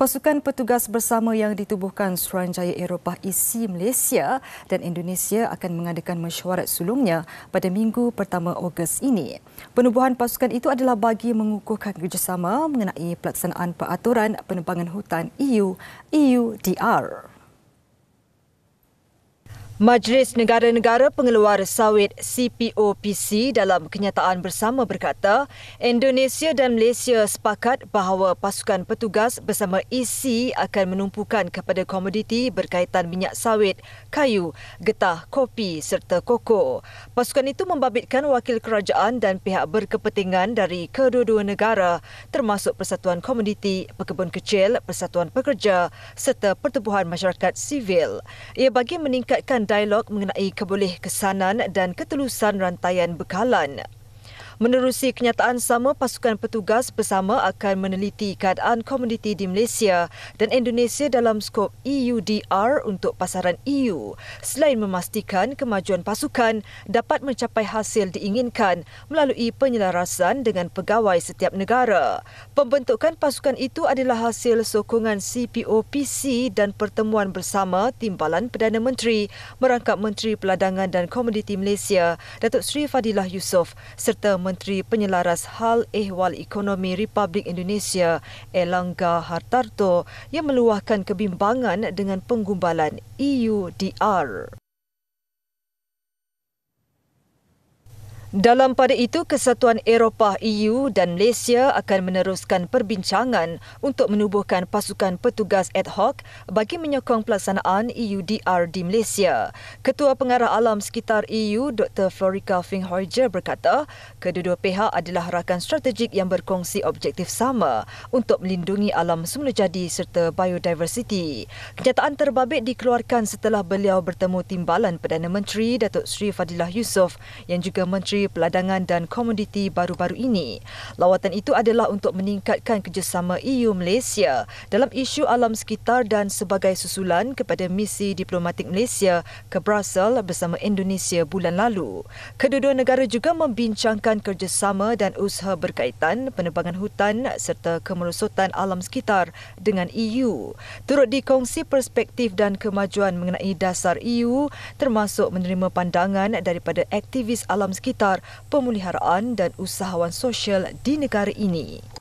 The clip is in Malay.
Pasukan petugas bersama yang ditubuhkan Suruhanjaya Eropah isi Malaysia dan Indonesia akan mengadakan mesyuarat sulungnya pada minggu pertama Ogos ini. Penubuhan pasukan itu adalah bagi mengukuhkan kerjasama mengenai pelaksanaan peraturan penebangan hutan EU, EUDR. Majlis Negara-Negara Pengeluar Sawit CPOPC dalam kenyataan bersama berkata, Indonesia dan Malaysia sepakat bahawa pasukan petugas bersama EC akan menumpukan kepada komoditi berkaitan minyak sawit, kayu, getah, kopi serta koko. Pasukan itu membabitkan wakil kerajaan dan pihak berkepentingan dari kedua-dua negara termasuk Persatuan Komoditi, Pekebun Kecil, Persatuan Pekerja serta Pertubuhan Masyarakat Sivil. Ia bagi meningkatkan dialog mengenai keboleh kesanan dan ketelusan rantaian bekalan Menerusi kenyataan sama, pasukan petugas bersama akan meneliti keadaan komoditi di Malaysia dan Indonesia dalam skop EUDR untuk pasaran EU. Selain memastikan kemajuan pasukan dapat mencapai hasil diinginkan melalui penyelarasan dengan pegawai setiap negara. Pembentukan pasukan itu adalah hasil sokongan CPOPC dan pertemuan bersama timbalan Perdana Menteri merangkap Menteri Peladangan dan Komoditi Malaysia, Datuk Sri Fadilah Yusof serta Menteri Penyelaras Hal Ehwal Ekonomi Republik Indonesia Elangga Hartarto yang meluahkan kebimbangan dengan penggumbalan EUDR. Dalam pada itu, Kesatuan Eropah EU dan Malaysia akan meneruskan perbincangan untuk menubuhkan pasukan petugas ad hoc bagi menyokong pelaksanaan EUDR di Malaysia. Ketua Pengarah Alam Sekitar EU, Dr. Florica Finghoijer berkata, kedua-dua pihak adalah rakan strategik yang berkongsi objektif sama untuk melindungi alam semula jadi serta biodiversiti. Kenyataan terbabit dikeluarkan setelah beliau bertemu timbalan Perdana Menteri, Datuk Sri Fadilah Yusof yang juga Menteri Peladangan dan Komoditi baru-baru ini. Lawatan itu adalah untuk meningkatkan kerjasama EU-Malaysia dalam isu alam sekitar dan sebagai susulan kepada misi diplomatik Malaysia ke Brussels bersama Indonesia bulan lalu. Kedua-dua negara juga membincangkan kerjasama dan usaha berkaitan penebangan hutan serta kemerosotan alam sekitar dengan EU. Turut dikongsi perspektif dan kemajuan mengenai dasar EU termasuk menerima pandangan daripada aktivis alam sekitar besar pemuliharaan dan usahawan sosial di negara ini.